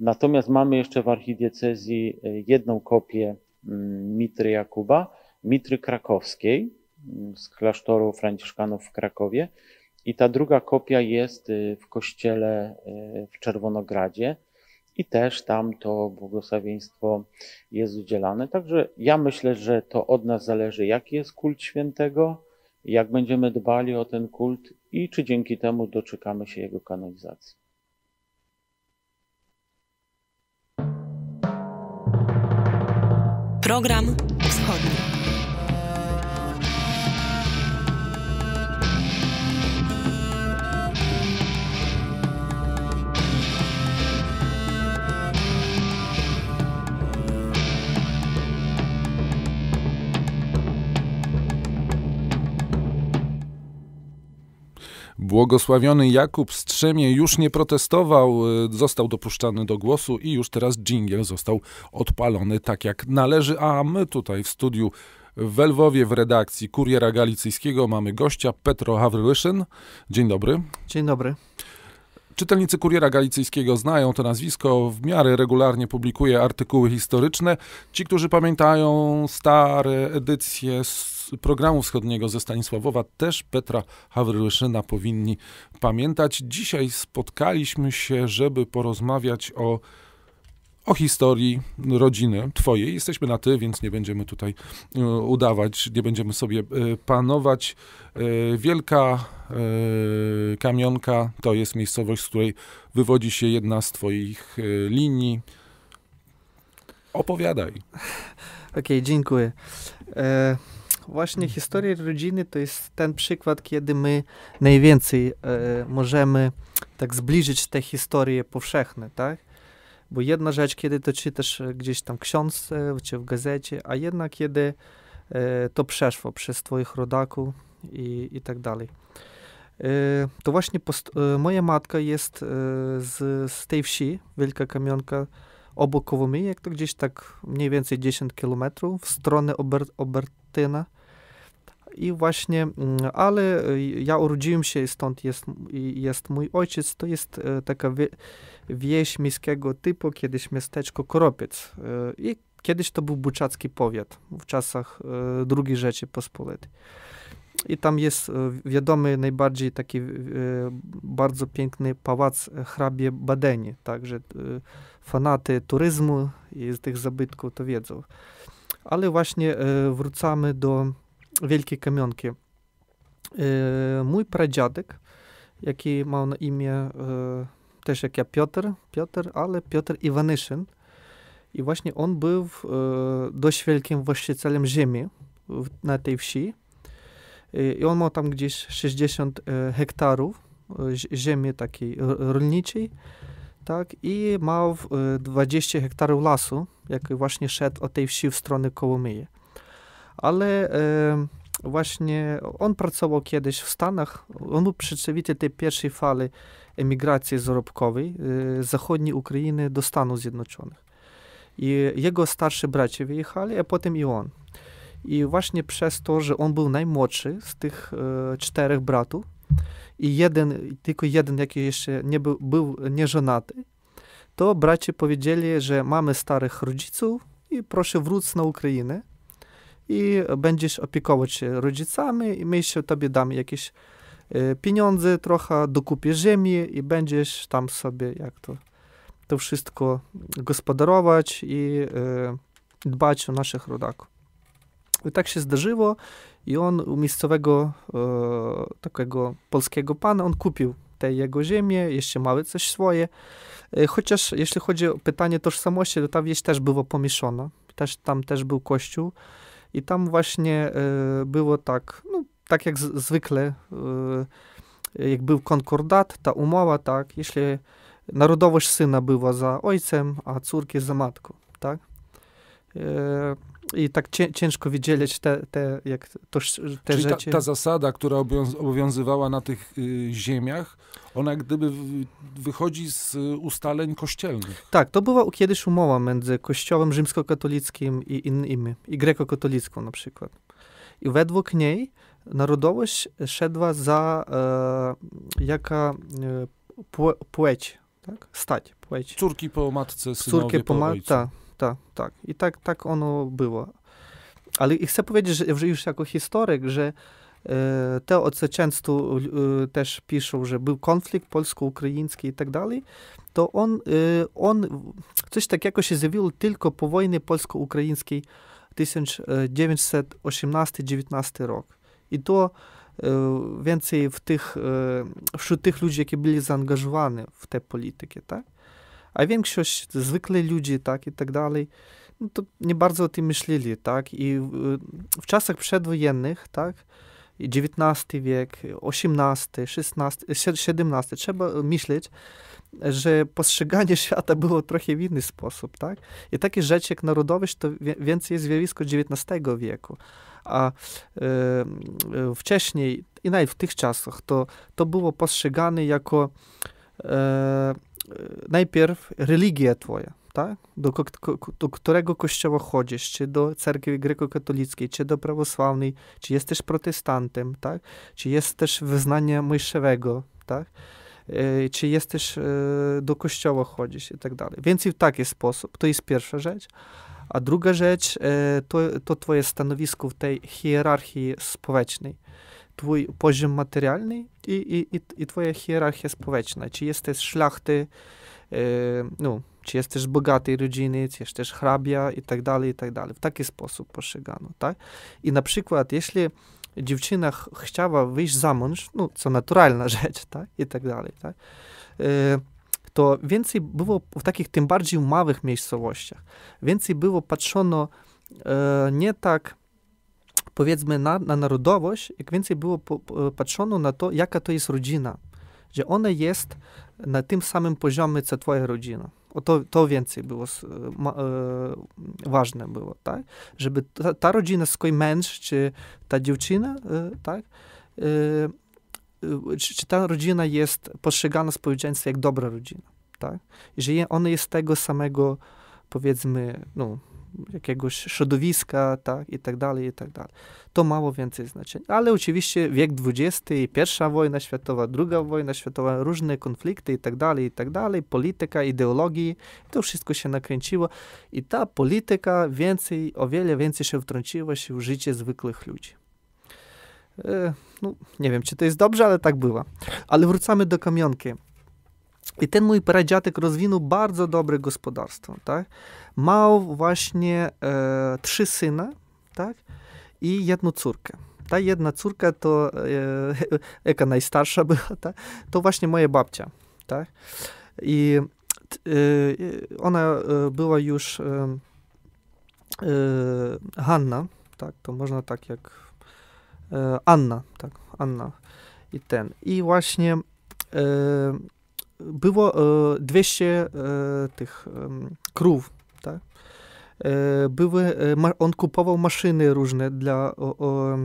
Natomiast mamy jeszcze w archidiecezji e, jedną kopię mm, mitry Jakuba, mitry krakowskiej mm, z klasztoru franciszkanów w Krakowie. I ta druga kopia jest w kościele w Czerwonogradzie i też tam to błogosławieństwo jest udzielane. Także ja myślę, że to od nas zależy, jaki jest kult świętego, jak będziemy dbali o ten kult i czy dzięki temu doczekamy się jego kanonizacji. Program Błogosławiony Jakub Strzemie już nie protestował, e, został dopuszczany do głosu i już teraz dżingiel został odpalony tak jak należy, a my tutaj w studiu w Lwowie w redakcji Kuriera Galicyjskiego mamy gościa Petro Hawryszyn. Dzień dobry. Dzień dobry. Czytelnicy Kuriera Galicyjskiego znają to nazwisko, w miarę regularnie publikuje artykuły historyczne. Ci, którzy pamiętają stare edycje z programu wschodniego ze Stanisławowa, też Petra Hawrylszyna powinni pamiętać. Dzisiaj spotkaliśmy się, żeby porozmawiać o o historii rodziny twojej. Jesteśmy na ty, więc nie będziemy tutaj e, udawać, nie będziemy sobie e, panować. E, wielka Kamionka to jest miejscowość, z której wywodzi się jedna z twoich linii. Opowiadaj. Okej, okay, dziękuję. E, właśnie historia rodziny to jest ten przykład, kiedy my najwięcej e, możemy tak zbliżyć te historie powszechne, tak? Bo jedna rzecz, kiedy to czytasz e, gdzieś tam książce, czy w gazecie, a jednak kiedy e, to przeszło przez twoich rodaków i, i tak dalej. E, to właśnie moja matka jest z, z tej wsi, Wielka Kamionka, obok Kowomi, jak to gdzieś tak mniej więcej 10 kilometrów w stronę Ober Obertyna i właśnie, mm, ale y, ja urodziłem się stąd jest, jest mój ojciec, to jest e, taka wieś miejskiego typu, kiedyś miasteczko Koropiec e, i kiedyś to był buczacki powiat w czasach e, II Rzeczypospolitej. I tam jest wiadomy najbardziej taki bardzo piękny pałac hrabie Badeni, także fanaty turyzmu i z tych zabytków to wiedzą. Ale właśnie wrócamy do Wielkie Kamionki. E, mój pradziadek, jaki ma na imię e, też jak ja Piotr, Piotr, ale Piotr Iwanyszyn. I właśnie on był e, dość wielkim właścicielem ziemi na tej wsi. I on ma tam gdzieś 60 hektarów ziemi takiej rolniczej, tak, i miał 20 hektarów lasu, jak właśnie szedł od tej wsi w stronę Kołomyje ale właśnie on pracował kiedyś w Stanach, on był przedstawiciel tej pierwszej fali emigracji zarobkowej y, z zachodniej Ukrainy do Stanów Zjednoczonych. I jego starsi bracia wyjechali, a potem i on. I właśnie przez to, że on był najmłodszy z tych e, czterech bratów i jeden, tylko jeden, jaki jeszcze nie był, był nieżonaty, to bracia powiedzieli, że mamy starych rodziców i proszę wróć na Ukrainę i będziesz opiekować się rodzicami, i my się tobie damy jakieś e, pieniądze, trochę dokupię ziemi i będziesz tam sobie jak to, to wszystko gospodarować i e, dbać o naszych rodaków. I tak się zdarzyło i on u miejscowego e, takiego polskiego pana, on kupił te jego ziemię, jeszcze mały coś swoje. chociaż jeśli chodzi o pytanie tożsamości, to ta wieś też była pomieszona. Też, tam też był kościół. I tam właśnie e, było tak, no, tak jak z, zwykle, e, jak był konkordat, ta umowa, tak, jeśli narodowość syna była za ojcem, a córki za matką, tak. E, I tak ciężko widzielić te, te, jak to, te Czyli rzeczy. Ta, ta zasada, która obowiązywała na tych y, ziemiach, ona gdyby wychodzi z y, ustaleń kościelnych. Tak, to była kiedyś umowa między Kościołem rzymskokatolickim i innymi, i grekokatolicką na przykład. I według niej narodowość szedła za e, jaka e, płeć, tak? stać, płeć. Córki po matce, synowie Córki po, po matce, tak, tak, tak. I tak, tak ono było. Ale chcę powiedzieć, że już jako historyk, że E, te co często e, też piszą, że był konflikt polsko-ukraiński i tak dalej, to on, e, on coś takiego się zjawiło tylko po wojnie polsko-ukraińskiej 1918-19 rok. I to więcej w tych, wśród tych ludzi, які byli zaangażowani w te polityki, tak? A większość zwykle ludzi, tak, i tak dalej, no to nie bardzo o tym myśleli, tak? I w czasach przedwojennych, tak, XIX wiek, XVIII, XVI, XVII. Trzeba e, myśleć, że postrzeganie świata było trochę w inny sposób, tak? I takie rzeczy jak narodowość to więcej jest zjawisko XIX wieku. A e, e, wcześniej, i nawet w tych czasach, to, to było postrzegane jako e, e najpierw religia twoja, tak? Do, ko- do którego kościoła chodzisz, czy do cerkwi grekokatolickiej, czy do prawosławnej, czy jesteś protestantem, tak? Czy jesteś wyznania mojszewego, tak? E, czy jesteś, e, do kościoła chodzisz i tak dalej. Więc i w taki sposób, to jest pierwsza rzecz. A druga rzecz, e, to, to twoje stanowisko w tej hierarchii społecznej. Twój poziom materialny i, i, i, i twoja hierarchia społeczna. Czy jesteś szlachty, E, no, czy jesteś z bogatej rodziny, czy jesteś hrabia i tak dalej, i tak dalej. W taki sposób postrzegano, tak? I na przykład, jeśli dziewczyna chciała wyjść za mąż, no, co naturalna rzecz, tak? I tak dalej, tak? E, to więcej było w takich tym bardziej małych miejscowościach. Więcej było patrzono e, nie tak powiedzmy na, na narodowość, jak więcej było patrzono na to, jaka to jest rodzina, że ona jest na tym samym poziomie, co twoja rodzina. O to, to więcej było ma, e, ważne było, tak? Żeby ta, ta rodzina, swój męż, czy ta dziewczyna, e, tak? E, e czy, czy, ta rodzina jest postrzegana w społeczeństwie jak dobra rodzina, tak? że ona jest tego samego, powiedzmy, no, jakiegoś środowiska, tak, i tak dalej, i tak dalej. To mało więcej znaczenia. Ale oczywiście wiek XX, pierwsza wojna światowa, druga wojna światowa, różne konflikty i tak dalej, i tak dalej, polityka, ideologii, to wszystko się nakręciło i ta polityka więcej, o wiele więcej się wtrąciła się w życie zwykłych ludzi. E, no, nie wiem, czy to jest dobrze, ale tak było. Ale wracamy do kamionki. I ten mój pradziadek rozwinął bardzo dobre gospodarstwo, tak? Mał właśnie e, trzy syna, tak? I jedną córkę. Ta jedna córka to, e, jaka najstarsza była, tak? to właśnie moja babcia, tak? I e, ona e, była już e, e, Hanna, tak? To można tak jak e, Anna, tak? Anna i ten. I właśnie było 200 e, e, tych krów, tak? E, były, on kupował maszyny różne dla, o, o,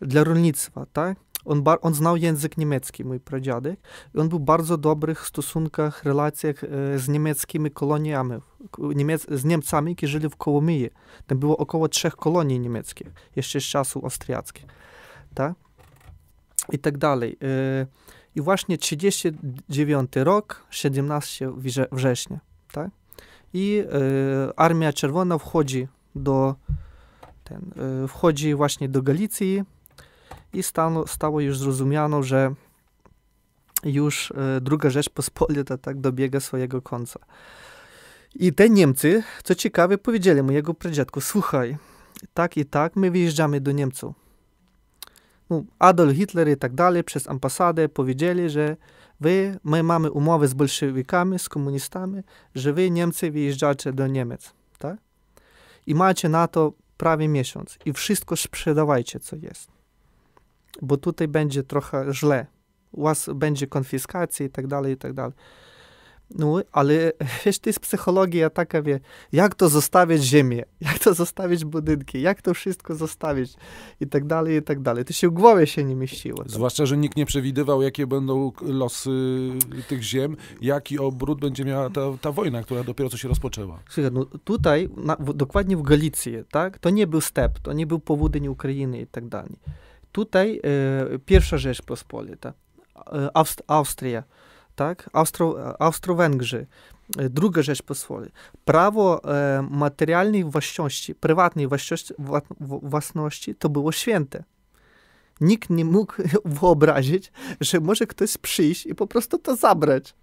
dla rolnictwa, tak? On, bar, on znał język niemiecki, mój pradziadek, i on był w bardzo dobrych stosunkach, relacjach z niemieckimi koloniami, niemiec, z Niemcami, którzy żyli w Kołomii. Tam było około trzech kolonii niemieckich, jeszcze z czasów austriackich, tak? I tak dalej. I właśnie 39 rok, 17 września, tak? I e, Armia Czerwona wchodzi do, ten, e, wchodzi właśnie do Galicji i stano, stało już zrozumiano, że już y, druga Rzeczpospolita tak dobiega swojego końca. I te Niemcy, co ciekawe, powiedzieli mojego pradziadku, słuchaj, tak i tak my wyjeżdżamy do Niemców no, Adolf Hitler i tak dalej przez ambasadę powiedzieli, że wy, my mamy umowę z bolszewikami, z komunistami, że wy Niemcy wyjeżdżacie do Niemiec, tak? I macie na to prawie miesiąc i wszystko sprzedawajcie, co jest. Bo tutaj będzie trochę źle. U was będzie konfiskacja i tak dalej, i tak dalej. Ну, no, to jest psychologia taka, така, jak to zostawić ziemię, jak to zostawić budynki, jak to wszystko zostawić i tak dalej, i tak dalej. To się w głowie się nie mieściło. Tak? Zwłaszcza, że nikt nie przewidywał, jakie będą losy tych ziem, jaki obrót będzie miała ta, ta wojna, która dopiero co się rozpoczęła. Słuchaj, no tutaj, na, w, dokładnie w Galicji, tak, to nie był step, to nie był powodzenie Ukrainy i tak dalej. Tutaj e, pierwsza rzecz pospolita, e, Aust Austria, tak? Austro, Austro-Węgrzy, II e, Rzeczpospolitej. Prawo e, materialnej własności, prywatnej własności, własności to było święte. Nikt nie mógł wyobrazić, że może ktoś przyjść i po prostu to zabrać.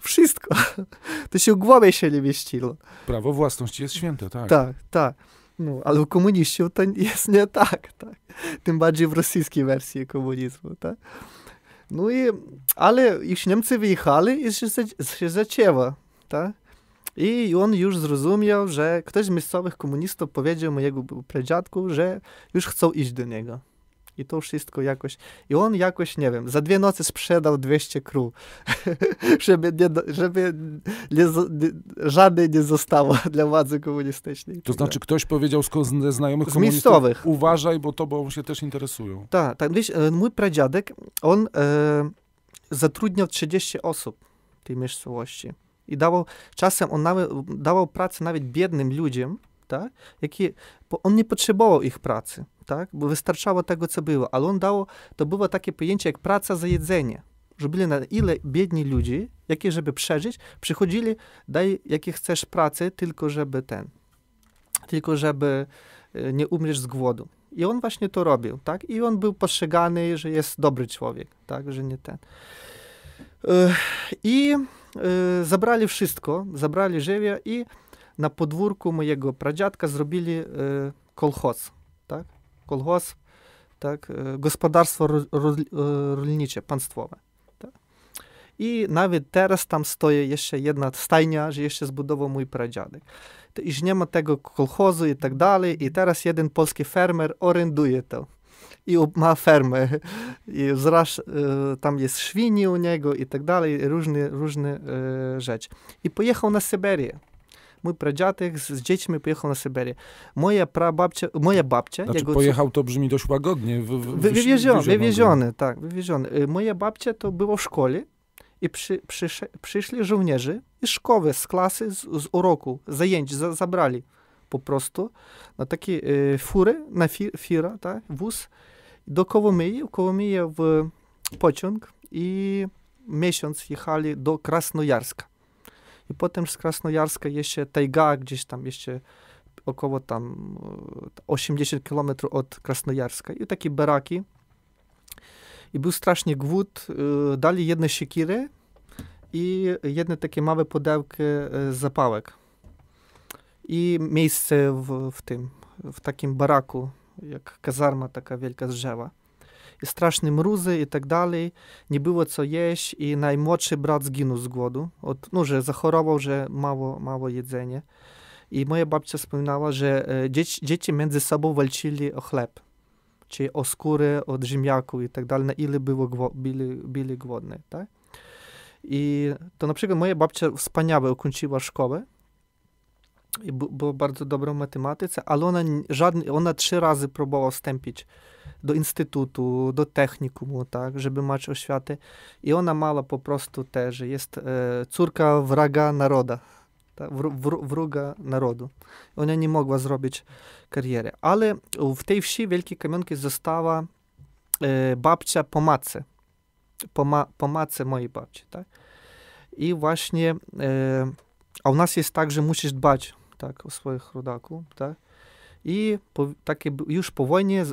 Wszystko. To się w głowie się nie mieściło. Prawo własności jest święte, tak. Tak, tak. No, ale u komunistów to jest nie tak, tak. Tym bardziej w rosyjskiej wersji komunizmu, tak. No i, ale ich niemcy wyjechali i із Шизачева, так? i on już zrozumiał, że ktoś z miejscowych komunistów powiedział mojego pradziadku, że już chcą iść do niego i to wszystko jakoś. I on jakoś, nie wiem, za dwie noce sprzedał 200 kru, żeby, nie, żeby nie, żadnej nie zostało dla władzy komunistycznej. To znaczy, ktoś powiedział z znajomych z miejscowych. Uważaj, bo to bo się też interesują. Tak, tak. mój pradziadek, on e, zatrudniał 30 osób w tej miejscowości. I dawał, czasem on nawet, dawał pracę nawet biednym ludziom, tak? Jaki, on nie potrzebował ich pracy tak? Bo wystarczało tego, co było. Ale on dał, to było takie pojęcie jak praca za jedzenie. Że byli na ile biedni ludzie, jakie żeby przeżyć, przychodzili, daj jakie chcesz pracy, tylko żeby ten, tylko żeby e, nie umrzeć z głodu. I on właśnie to robił, tak? I on był postrzegany, że jest dobry człowiek, tak? Że nie ten. I e, zabrali wszystko, zabrali żywia i na podwórku mojego pradziadka zrobili e, kolchoz, tak? колгосп, tak, e, gospodarstwo e, rolnicze, państwowe. Tak. I nawet teraz tam stoi jeszcze jedna stajnia, że jeszcze zbudował mój pradziadek. To już nie ma tego kolchozu i tak dalej. I teraz jeden polski fermer orenduje to i ma fermę. I zraż, e, tam jest świni u niego i tak dalej, różne, różne rzeczy. I pojechał na Syberię mój pradziadek z, z dziećmi pojechał na Syberię. Moja prababcia, moja babcia... Znaczy jego, pojechał, to brzmi dość łagodnie. W, w, wy, wywieziony, wywieziony, tak, wywieziony. Y, moja babcia to było w szkole i przy, przy, przyszli żołnierze i szkoły, z klasy, z, z uroku, zajęć za, zabrali po prostu na takie e, fury, na fi, fira, tak, wóz, do Kołomyji, Kołomyja w pociąg i miesiąc jechali do Krasnojarska i potem z Krasnojarska jeszcze Tajga, gdzieś tam jeszcze około tam 80 e, km od Krasnojarska i takie baraki. I był strasznie głód, e, dali jedne siekiry i jedne takie małe pudełki e, z zapałek. I miejsce w, w tym, w takim baraku, jak kazarma taka wielka z drzewa straszne mrózy i tak dalej, nie było co jeść i najmłodszy brat zginął z głodu, od, no, że zachorował, że mało, mało jedzenie. I moja babcia wspominała, że e, dzieci, dzieci między sobą walczyli o chleb, czy o skórę od ziemniaku i tak dalej, na ile było, byli, byli głodni, tak? I to na przykład moja babcia wspaniale ukończyła szkołę, była bardzo dobrą matematyce, ale ona, żadny, ona trzy razy próbowała wstąpić do instytutu, do technikumu, tak, żeby mieć oświatę. I ona mała po prostu też, jest e, córka wraga narodu, wroga narodu. Ona nie mogła zrobić kariery. Ale w tej wsi Wielkiej Kamionki została e, babcia po matce, po, ma, po matce mojej babci, tak. I właśnie, e, a u nas jest tak, że musisz dbać tak, o swoich rodaków, tak. I po, takie już po wojnie e,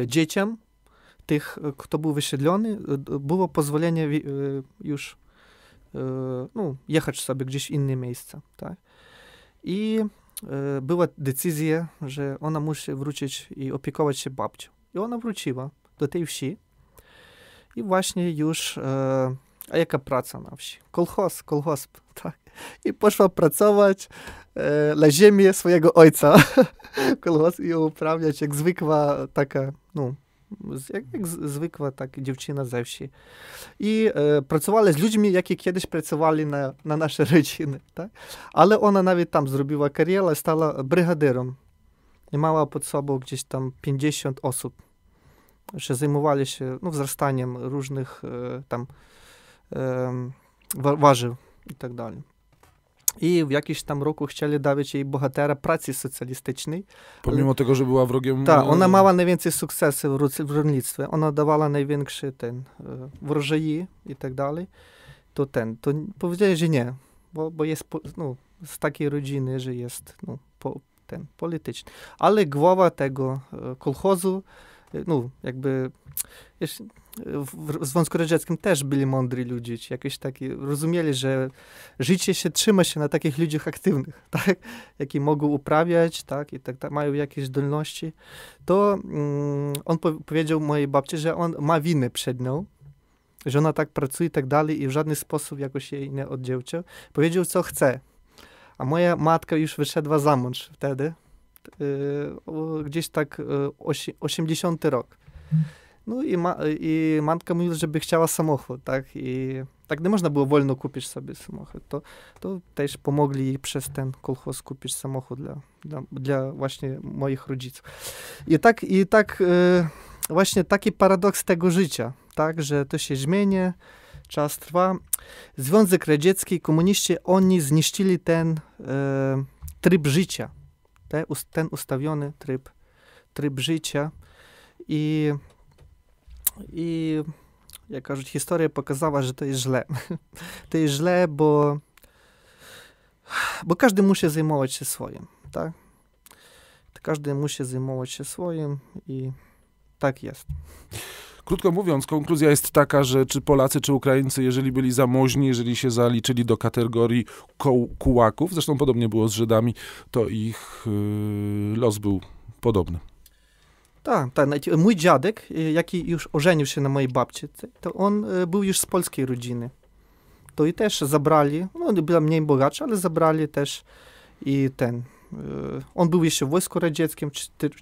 e, dzieciom tych, e, kto był wysiedlony, było pozwolenie już no, jechać sobie gdzieś inne miejsce, tak. I była decyzja, że ona musi wrócić i opiekować się babcią. I ona wróciła do tej wsi i właśnie już e, a jaka praca na wsi? Kolchos, kolchosp, tak. I poszła pracować e, na ziemię swojego ojca. Kolchos i uprawiać jak zwykła taka, no, jak, jak zwykła tak dziewczyna ze wsi. I e, pracowała z ludźmi, jakie kiedyś pracowali na, na nasze rodziny, tak? Ale ona nawet tam zrobiła karierę, stała brygaderem. I mała pod sobą gdzieś tam 50 osób. Że zajmowali się no, wzrastaniem różnych e, tam warzyw i tak dalej. I w jakimś tam roku chcieli dawać jej bohatera pracy socjalistycznej. Pomimo tego, że była wrogiem... Tak, e, ona miała najwięcej sukcesów w rolnictwie. Ona dawała największy ten, e, wróżeji i tak dalej. To ten, to powiedzieli, że nie, bo, jest no, z takiej rodziny, że jest no, ten, polityczny. Ale głowa tego e, kolchozu, no, jakby... Jeszcze, w Związku Radzieckim też byli mądrzy ludzie, ci jakieś takie, rozumieli, że życie się trzyma się na takich ludziach aktywnych, tak, jaki mogą uprawiać, tak, i tak, tak mają jakieś zdolności, to mm, on po powiedział mojej babci, że on ma winę przed nią, że ona tak pracuje i tak dalej i w żaden sposób jakoś jej nie oddzielczył. Powiedział, co chce. A moja matka już wyszedła za mąż wtedy, yy, gdzieś tak yy, 80 rok. No i, ma, i matka mówiła, żeby chciała samochód, tak? I tak nie można było wolno kupić sobie samochód. To, to też pomogli jej przez ten kolchoz kupić samochód dla, dla, właśnie moich rodziców. I tak, i tak y, właśnie taki paradoks tego życia, tak? Że to się zmieni, czas trwa. Związek Radziecki, komuniści, oni zniszczyli ten y, tryb życia, ten ustawiony tryb, tryb życia i i jak każąc, historia pokazała, że to jest źle. to jest źle, bo, bo każdy musi zajmować się swoim, tak? Każdy musi zajmować się swoim i tak jest. Krótko mówiąc, konkluzja jest taka, że czy Polacy, czy Ukraińcy, jeżeli byli zamożni, jeżeli się zaliczyli do kategorii koł, kułaków, zresztą podobnie było z Żydami, to ich yy, los był podobny. Tak, tak. E, mój dziadek, e, jaki już ożenił się na mojej babci, to on e, był już z polskiej rodziny. To i też zabrali, no była mniej bogatsza, ale zabrali też i ten, E, on był jeszcze w Wojsku Radzieckim, w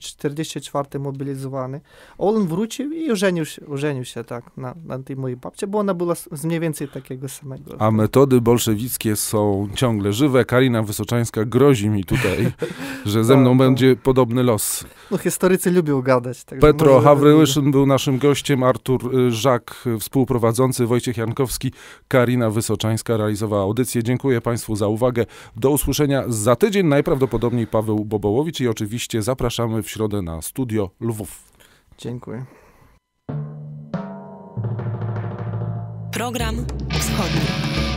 44 mobilizowany. On wrócił i ożenił się, ożenił się tak na, na tej mojej babcie, bo ona była z mniej więcej takiego samego. A metody bolszewickie są ciągle żywe. Karina Wysoczańska grozi mi tutaj, że ze mną no, no, będzie podobny los. No historycy lubią gadać. Tak Petro Hawryłyszyn był naszym gościem, Artur y, Żak, y, współprowadzący, Wojciech Jankowski, Karina Wysoczańska realizowała audycję. Dziękuję Państwu za uwagę. Do usłyszenia za tydzień najprawdopodobniej najprawdopodobniej Paweł Bobołowicz i oczywiście zapraszamy w środę na studio Lwów. Dziękuję. Program Wschodni.